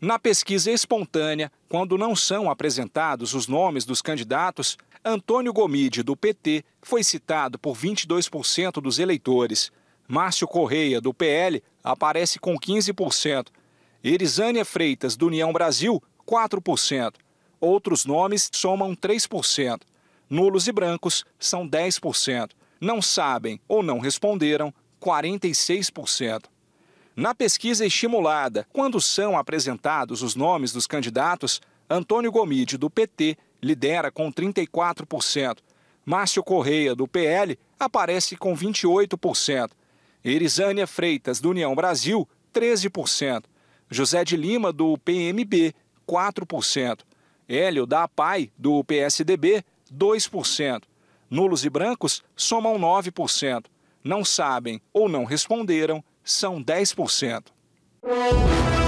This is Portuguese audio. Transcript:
Na pesquisa espontânea, quando não são apresentados os nomes dos candidatos, Antônio Gomide, do PT, foi citado por 22% dos eleitores. Márcio Correia, do PL, aparece com 15%. Erisânia Freitas, do União Brasil, 4%. Outros nomes somam 3%. Nulos e brancos são 10%. Não sabem ou não responderam, 46%. Na pesquisa estimulada, quando são apresentados os nomes dos candidatos, Antônio Gomide, do PT, lidera com 34%. Márcio Correia, do PL, aparece com 28%. Erisânia Freitas, do União Brasil, 13%. José de Lima, do PMB, 4%. Hélio da APAI, do PSDB, 2%. Nulos e brancos somam 9% não sabem ou não responderam são 10%.